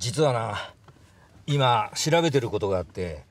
実はな今調べてることがあって